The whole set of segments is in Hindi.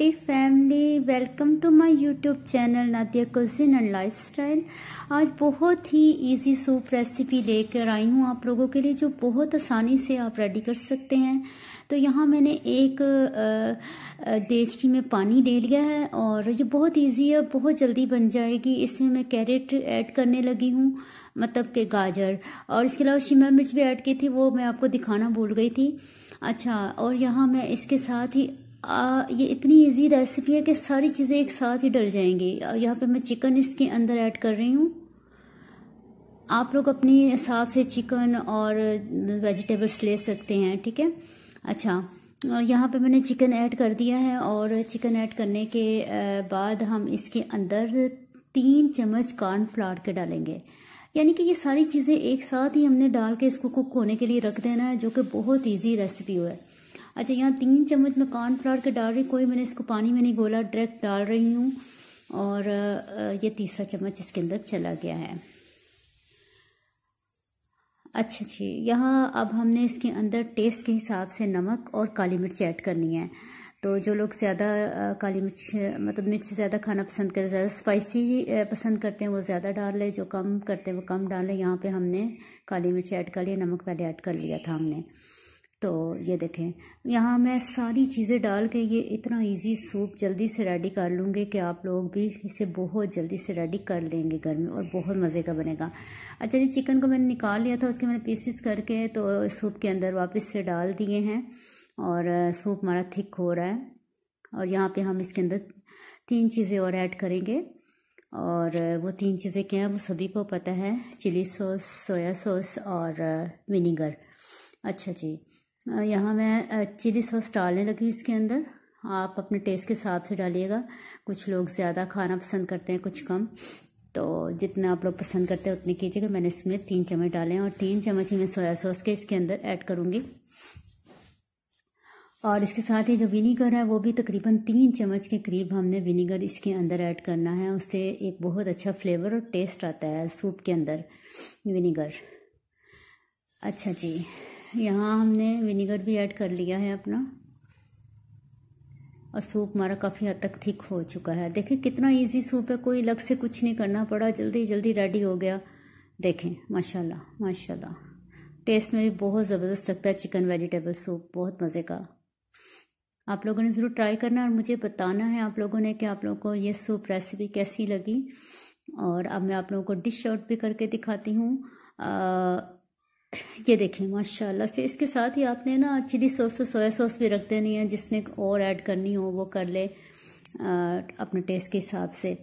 healthy family welcome to my YouTube channel Nadiya cuisine and lifestyle आज बहुत ही इजी सूप रेसिपी लेकर आई हूँ आप लोगों के लिए जो बहुत आसानी से आप रेडी कर सकते हैं तो यहाँ मैंने एक देचकी में पानी ले लिया है और ये बहुत इजी है बहुत जल्दी बन जाएगी इसमें मैं कैरेट ऐड करने लगी हूँ मतलब के गाजर और इसके अलावा शिमला मिर्च भी ऐड की थी वो मैं आपको दिखाना भूल गई थी अच्छा और यहाँ मैं इसके साथ ही आ, ये इतनी इजी रेसिपी है कि सारी चीज़ें एक साथ ही डल जाएंगी यहाँ पे मैं चिकन इसके अंदर ऐड कर रही हूँ आप लोग अपने हिसाब से चिकन और वेजिटेबल्स ले सकते हैं ठीक है अच्छा यहाँ पे मैंने चिकन ऐड कर दिया है और चिकन ऐड करने के बाद हम इसके अंदर तीन चम्मच कॉर्नफ्लावर के डालेंगे यानी कि ये सारी चीज़ें एक साथ ही हमने डाल के इसको कुक होने के लिए रख देना है जो कि बहुत ईजी रेसिपी है अच्छा यहाँ तीन चम्मच मैं कॉर्नफ्लावर के डाल रही कोई मैंने इसको पानी में नहीं गोला डायरेक्ट डाल रही हूँ और ये तीसरा चम्मच इसके अंदर चला गया है अच्छा जी यहाँ अब हमने इसके अंदर टेस्ट के हिसाब से नमक और काली मिर्च ऐड करनी है तो जो लोग ज़्यादा काली मिर्च मतलब मिर्च ज़्यादा खाना पसंद करें ज़्यादा स्पाइसी पसंद करते हैं वो ज़्यादा डाल लें जो कम करते हैं वो कम डालें यहाँ पे हमने काली मिर्च ऐड कर लिया नमक पहले ऐड कर लिया था हमने तो ये देखें यहाँ मैं सारी चीज़ें डाल के ये इतना इजी सूप जल्दी से रेडी कर लूँगी कि आप लोग भी इसे बहुत जल्दी से रेडी कर लेंगे घर में और बहुत मज़े का बनेगा अच्छा जी चिकन को मैंने निकाल लिया था उसके मैंने पीसीस करके तो सूप के अंदर वापस से डाल दिए हैं और सूप हमारा थिक हो रहा है और यहाँ पर हम इसके अंदर तीन चीज़ें और ऐड करेंगे और वो तीन चीज़ें क्या हैं वो सभी को पता है चिली सॉस सोया सॉस और विनीगर अच्छा जी यहाँ मैं चिली सॉस डालने लगी इसके अंदर आप अपने टेस्ट के हिसाब से डालिएगा कुछ लोग ज़्यादा खाना पसंद करते हैं कुछ कम तो जितना आप लोग पसंद करते हैं उतने कीजिएगा मैंने इसमें तीन चम्मच डाले हैं और तीन चम्मच ही मैं सोया सॉस के इसके अंदर ऐड करूँगी और इसके साथ ही जो विनीगर है वो भी तकरीबन तीन चम्मच के करीब हमने विनीगर इसके अंदर ऐड करना है उससे एक बहुत अच्छा फ्लेवर और टेस्ट आता है सूप के अंदर विनीगर अच्छा जी यहाँ हमने विनीगर भी ऐड कर लिया है अपना और सूप हमारा काफ़ी हद तक थिक हो चुका है देखें कितना इजी सूप है कोई अलग से कुछ नहीं करना पड़ा जल्दी जल्दी रेडी हो गया देखें माशाल्लाह माशाल्लाह टेस्ट में भी बहुत ज़बरदस्त लगता है चिकन वेजिटेबल सूप बहुत मज़े का आप लोगों ने ज़रूर ट्राई करना और मुझे बताना है आप लोगों ने कि आप लोगों को ये सूप रेसिपी कैसी लगी और अब मैं आप लोगों को डिश आउट भी करके दिखाती हूँ ये देखें माशाल्लाह से इसके साथ ही आपने ना चिली सॉस से सोया सॉस भी रख देनी है जिसने और ऐड करनी हो वो कर ले अपने टेस्ट के हिसाब से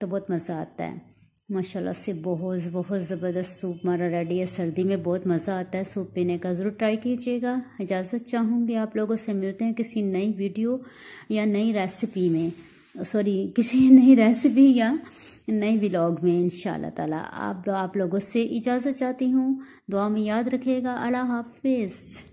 तो बहुत मज़ा आता है माशाल्लाह से बहुत बहुत ज़बरदस्त सूप हमारा रेडी है सर्दी में बहुत मज़ा आता है सूप पीने का ज़रूर ट्राई कीजिएगा इजाज़त चाहूँगी आप लोगों से मिलते हैं किसी नई वीडियो या नई रेसिपी में सॉरी किसी नई रेसिपी या नए ब्लॉग में इन ताला आप आप लोगों से इजाज़त चाहती हूँ दुआ में याद रखेगा अल्लाह हाफिज़